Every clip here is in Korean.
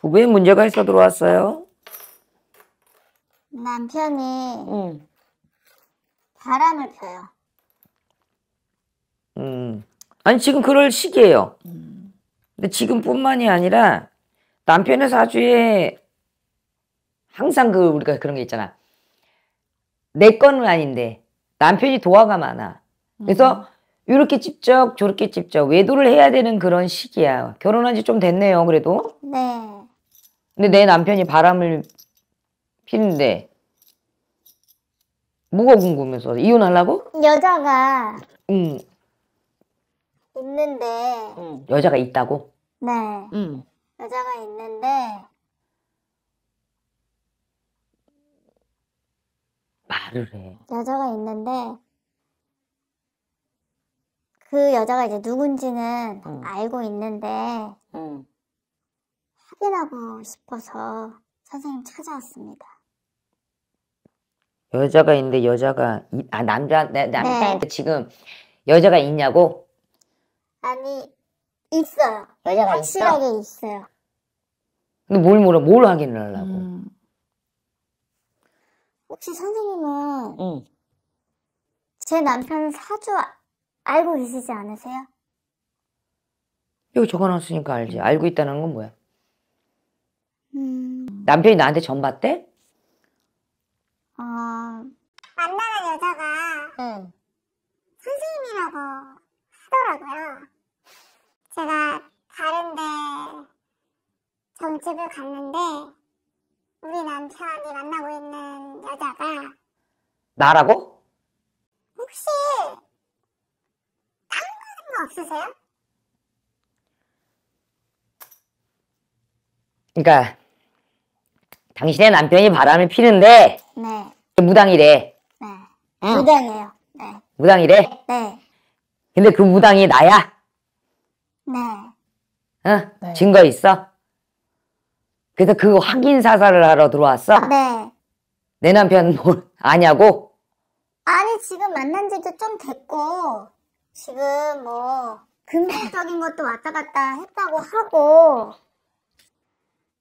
부부의 문제가 있어 들어왔어요? 남편이 응. 바람을 펴요. 음. 아니 지금 그럴 시기예요. 음. 근데 지금뿐만이 아니라 남편의 사주에 항상 그 우리가 그런 게 있잖아. 내 건은 아닌데 남편이 도화가 많아. 그래서 음. 이렇게 찝쩍 저렇게 찝쩍 외도를 해야 되는 그런 시기야. 결혼한 지 좀 됐네요. 그래도. 네. 근데 내 남편이 바람을 피는데 뭐가 궁금해서 이혼하려고? 여자가 응. 있는데 응. 여자가 있다고? 네. 응. 여자가 있는데 말을 해. 여자가 있는데 그 여자가 이제 누군지는 응. 알고 있는데 응. 확인하고 싶어서 선생님 찾아왔습니다. 여자가 있는데 여자가 이, 아 남자 남자한테 네. 네. 지금 여자가 있냐고? 아니 있어요. 여자가 확실하게 있어? 있어요. 근데 뭘 물어? 뭘 확인을 하려고? 음. 혹시 선생님은 응. 제 남편 사주 아, 알고 계시지 않으세요? 여기 적어놨으니까 알지. 알고 있다는 건 뭐야? 음. 남편이 나한테 전봤대? 어... 아. 만나는 여자가 응. 선생님이라고 하더라고요. 제가 다른데 정집을 갔는데 우리 남편이 만나고 있는 여자가 나라고? 혹시 딴 거는 거 뭐 없으세요? 그러니까 당신의 남편이 바람을 피는데 네. 무당이래. 네. 응. 무당이에요. 네. 무당이래? 네. 근데 그 무당이 나야? 네. 응? 네. 증거 있어? 그래서 그 확인 사살을 하러 들어왔어? 네. 내 남편 뭘 뭐 아냐고? 아니 지금 만난 지도 좀 됐고 지금 뭐 금전적인 것도 왔다 갔다 했다고 하고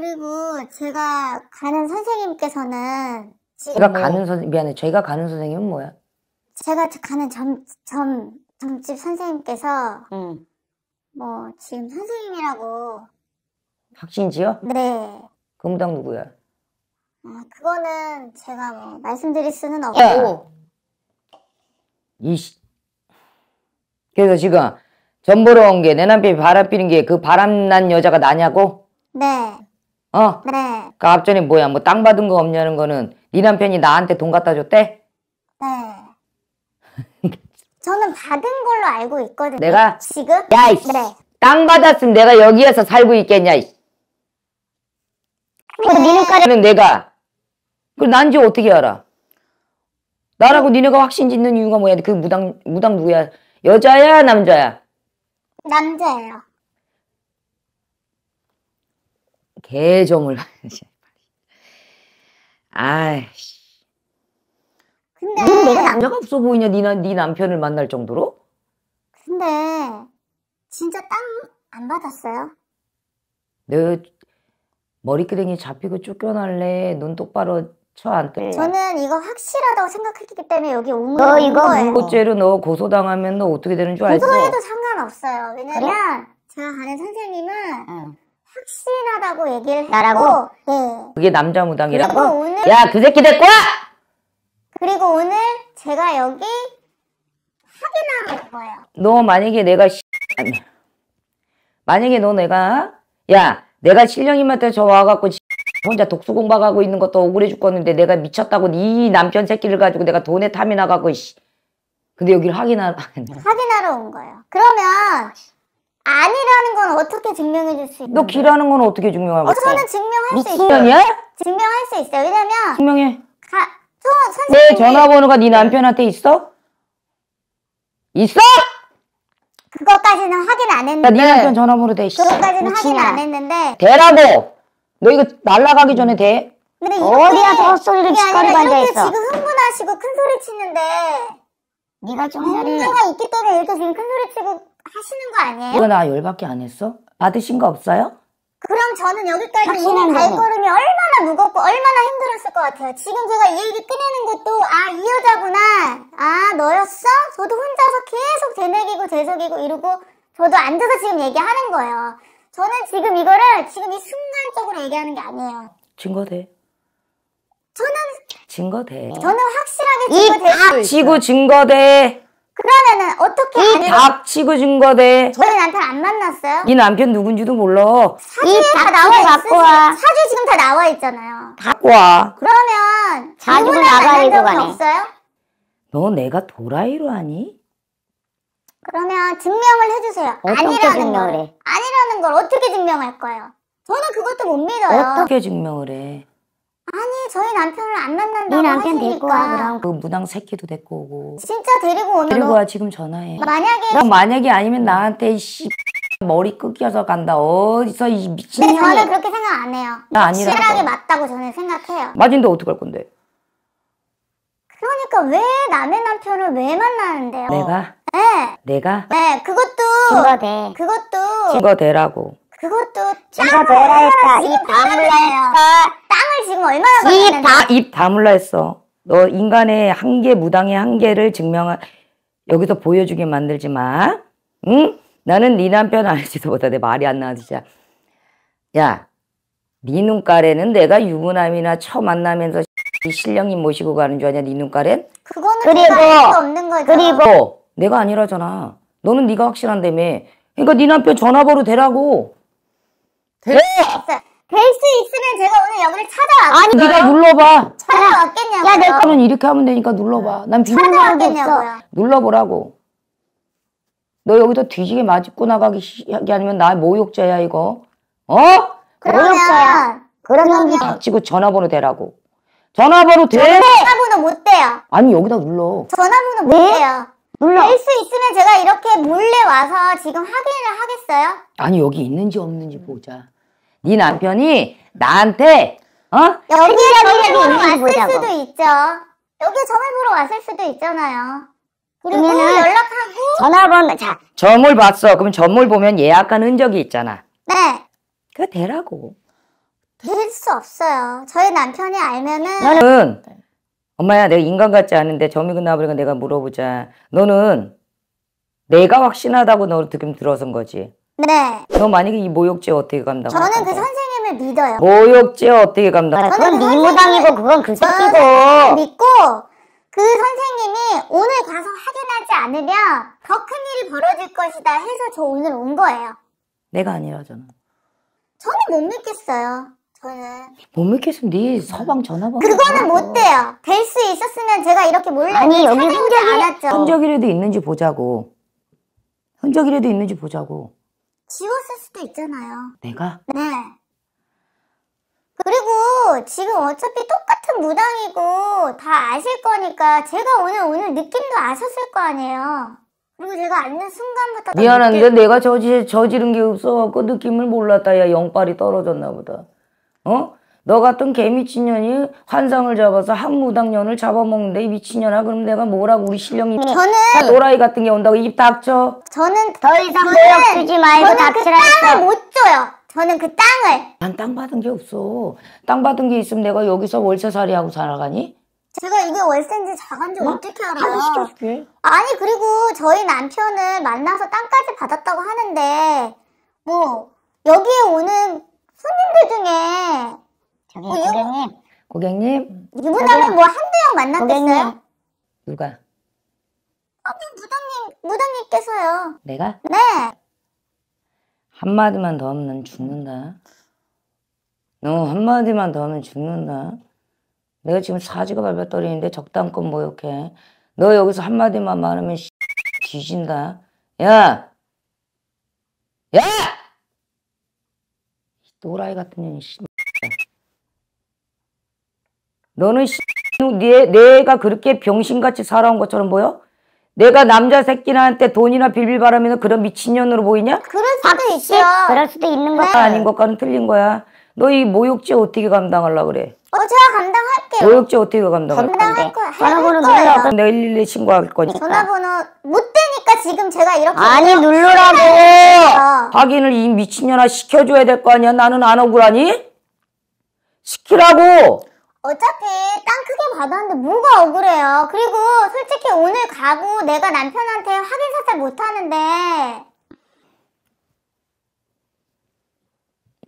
그리고 제가 가는 선생님께서는 지금 제가 가는 선생 미안해 제가 가는 선생님은 뭐야? 제가 가는 점, 점 점집 선생님께서 음. 뭐 지금 선생님이라고 확신지요? 네. 금당 그 누구야? 아, 그거는 제가 뭐 말씀드릴 수는 없고. 이씨. 그래서 지금 전 보러 온 게 내 남편이 바람 피는 게 그 바람난 여자가 나냐고? 네. 어? 네. 그 앞전에 뭐야 뭐 땅 받은 거 없냐는 거는 네 남편이 나한테 돈 갖다 줬대? 네. 저는 받은 걸로 알고 있거든요. 내가? 지금? 야, 이씨. 네. 땅 받았으면 내가 여기에서 살고 있겠냐, 이씨. 네. 니네까지는 내가. 그걸 난지 어떻게 알아? 나라고 네. 니네가 확신 짓는 이유가 뭐야? 그 무당, 무당 누구야? 여자야, 남자야? 남자예요. 개점을 아이씨. 근데 음, 내가 남자가 없어 보이냐? 네, 네 남편을 만날 정도로? 근데 진짜 땀안 받았어요? 내 머리끄댕이 잡히고 쫓겨날래. 눈 똑바로 쳐안뜰 저는 이거 확실하다고 생각했기 때문에 여기 온 거예요. 너 이거 물고죄로 뭐- 너 고소당하면 너 어떻게 되는 줄 알지? 고소해도 상관없어요. 왜냐면 그래? 제가 아는 선생님은 응. 확실하다고 얘기를 나라고? 네. 그게 남자 무당이라고? 오늘 야, 그 새끼 될 거야! 그리고 오늘 제가 여기 확인하러 온 거예요. 너 만약에 내가 시... 아니, 만약에 너 내가 야, 내가 실령님한테 저 와갖고 혼자 독수 공부하고 있는 것도 억울해 죽겠는데 내가 미쳤다고 네 남편 새끼를 가지고 내가 돈에 탐이 나가고 씨. 근데 여기를 확인하러 확인하러 온 거예요. 그러면 아니라는 건 어떻게 증명해 줄수 있는 너 길하는 건 어떻게 증명하고 어, 저는 증명할 수 있어요. 미친년이야? 증명할 수 있어요. 왜냐면 증명해. 가, 저 선생님이 전화번호가 네 남편한테 있어? 있어? 그것까지는 확인 안 네 했는데 나네 남편 전화번호 돼. 있 씨. 그것까지는 확인 안 했는데 대라고. 너 이거 날라가기 전에 대. 근데 이렇게 어디야 저소리를게 아니라 짓거리고 이렇게 있어. 지금 흥분하시고 큰 소리 치는데 네가 정 자리. 문가 있기 때문에 이렇게 지금 큰 소리 치고 하시는 거 아니에요? 이거 나 열받게 안 했어? 받으신 거 없어요? 그럼 저는 여기까지 오는 발걸음이 얼마나 무겁고 얼마나 힘들었을 것 같아요. 지금 제가 이 얘기 꺼내는 것도 아 이 여자구나. 아 너였어? 저도 혼자서 계속 되뇌기고 되석이고 이러고 저도 앉아서 지금 얘기하는 거예요. 저는 지금 이거를 지금 이 순간적으로 얘기하는 게 아니에요. 증거돼. 저는 증거돼. 저는 확실하게 증거돼. 이 아, 지구 증거돼. 그러면은 어떻게 이아치고준 어? 거대. 저희 남편 안 만났어요? 이 남편 누군지도 몰라. 이다 나와 갖고 와. 사주 지금 다 나와 있잖아요. 갖고 와. 그러면 자주 나 나발이고 만 없어요? 너 내가 도라이로 하니? 그러면 증명을 해주세요. 어떻게 증명을 해? 아니라는 걸 어떻게 증명할 거예요? 저는 그것도 못 믿어요. 어떻게 증명을 해? 아니 저희 남편을 안 만난다고 네 남편 하 데리고 와 그럼 그 무당 새끼도 데리고 오고 진짜 데리고 오면 데리고 와 지금 전화해 만약에 너 만약에 아니면 나한테 씨 머리 끊겨서 간다 어디서 이 미친 근 네, 저는 그렇게 생각 안 해요 나 아, 아니라 확실하게 맞다고 저는 생각해요 맞은데 어떡할 건데 그러니까 왜 남의 남편을 왜 만나는데요 내가? 네 내가? 네 그것도 증거대 그것도 증거대라고 그것도 내가 라 했다. 입 다물라 했다. 땅을 지금 얼마나 걸렸는데. 입 다물라 했어. 너 인간의 한계, 무당의 한계를 증명한 여기서 보여주게 만들지 마. 응? 나는 네 남편 알지도 못하네. 말이 안 나와 진짜. 야, 네 눈깔에는 내가 유부남이나 처 만나면서 신령님 모시고 가는 줄 아냐? 네 눈깔엔? 그거는 그리고 없는 거죠. 그리고 내가 아니라잖아. 너는 네가 확실한데며. 그러니까 네 남편 전화번호 대라고. 될수있으면 제가 오늘 여기를 찾아왔어요. 아니 네가 눌러봐. 찾아왔겠냐고. 야, 내 거는 이렇게 하면 되니까 눌러봐. 난비밀하찾아왔겠냐고 눌러보라고. 너 여기다 뒤지게 맞고 나가기 시- 하기 아니면 나모욕자야 이거. 어? 그러면 그러면 아, 고 전화번호 대라고. 전화번호 대. 전화번호 못대요 아니 여기다 눌러. 전화번호 못대요 네? 몰라. 될수 있으면 제가 이렇게 몰래 와서 지금 확인을 하겠어요? 아니 여기 있는지 없는지 보자. 네 남편이 나한테 어? 여기 점을 보러 왔을 보자고. 수도 있죠. 여기 점을 보러 왔을 수도 있잖아요. 그리고 연락하고 전화번호 자 점을 봤어. 그럼 점을 보면 예약한 흔적이 있잖아. 네. 그 대라고. 될 수 없어요. 저희 남편이 알면은 너는 엄마야 내가 인간 같지 않은데 점이그나버리가 내가 물어보자. 너는 내가 확신하다고 너를 지금 들어선 거지. 네. 너 만약에 이 모욕죄 어떻게 감당할 저는 그 선생님을 믿어요. 모욕죄 어떻게 감당할 그건 그 미무당이고 그건 그 새끼고. 믿고 그 선생님이 오늘 가서 확인하지 않으면 더 큰 일이 벌어질 것이다 해서 저 오늘 온 거예요. 내가 아니라 저는. 저는 못 믿겠어요. 저는 못 믿겠어. 네 서방 전화번호. 그거는 못 돼요. 될 수 있었으면 제가 이렇게 몰래 아니 그 여기 흔적이 않았죠. 흔적이라도 있는지 보자고. 흔적이라도 있는지 보자고. 지웠을 수도 있잖아요. 내가? 네. 그리고 지금 어차피 똑같은 무당이고 다 아실 거니까 제가 오늘 오늘 느낌도 아셨을 거 아니에요. 그리고 제가 앉는 순간부터 미안한데 느낌... 내가 저지, 저지른 게 없어갖고 느낌을 몰랐다. 야 영빨이 떨어졌나 보다. 어? 너 같은 개미친년이 환상을 잡아서 한 무당년을 잡아먹는데 미친년아 그럼 내가 뭐라고 우리 신령이 음, 저는 노라이 같은 게 온다고 입 닥쳐 저는 더 이상 노력 주지 말고 그 닥치라 그 땅을 못 줘요 저는 그 땅을 난 땅 받은 게 없어 땅 받은 게 있으면 내가 여기서 월세살이 하고 살아가니? 제가 이게 월세인지 자간지 어? 뭐? 어떻게 알아요? 아니 그리고 저희 남편은 만나서 땅까지 받았다고 하는데 뭐 여기에 오는 손님들 중에 저기 어, 고객님 고객님 이분하고 뭐 한두 명 만났겠어요? 고객님. 누가? 아, 무당님 무당님께서요. 내가? 네. 한마디만 더 하면 난 죽는다. 너 한마디만 더 하면 죽는다. 내가 지금 사지가 발발떨리는데 적당껏 모욕해. 뭐 너 여기서 한마디만 말하면 뒤진다. 야! 야! 노라이 같은 년이 씨. 너는 씨, 네, 내가 그렇게 병신같이 살아온 것처럼 보여? 내가 남자 새끼한테 돈이나 빌빌 바라면 그런 미친년으로 보이냐? 그럴 수도 아, 있어. 그럴 수도 있는 거야. 네. 아닌 것과는 틀린 거야. 너이 모욕죄 어떻게 감당하려 그래? 어 제가 감당할게요. 모욕죄 어떻게 감당할 감당할 네. 거야. 전화번호 눌러. 내가 일1 2 신고할 거니까. 전화번호 못 되니까 지금 제가 이렇게 아니 해서 누르라고. 확인을 이 미친년아 시켜줘야 될 거 아니야. 나는 안 억울하니? 시키라고. 어차피 땅 크게 받았는데 뭐가 억울해요. 그리고 솔직히 오늘 가고 내가 남편한테 확인 사살 못 하는데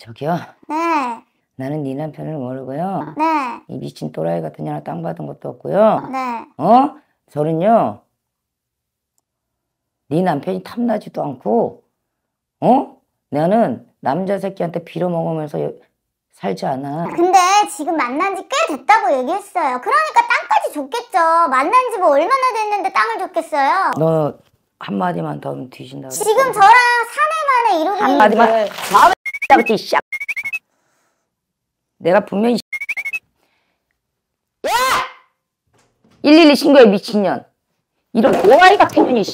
저기요. 네. 나는 네 남편을 모르고요. 네. 이 미친 또라이 같은 년아 땅 받은 것도 없고요. 네. 어? 저는요. 네 남편이 탐나지도 않고 어? 나는 남자 새끼한테 빌어먹으면서 살지 않아. 근데 지금 만난 지 꽤 됐다고 얘기했어요. 그러니까 땅까지 줬겠죠. 만난 지 뭐 얼마나 됐는데 땅을 줬겠어요. 너 한마디만 더 하면 뒤진다. 지금 저랑 사내만의 이루기. 한마디만. 따붙이 샥 내가 분명히 야! 112 신고해 미친년 이런 오아이 같은 년이 씨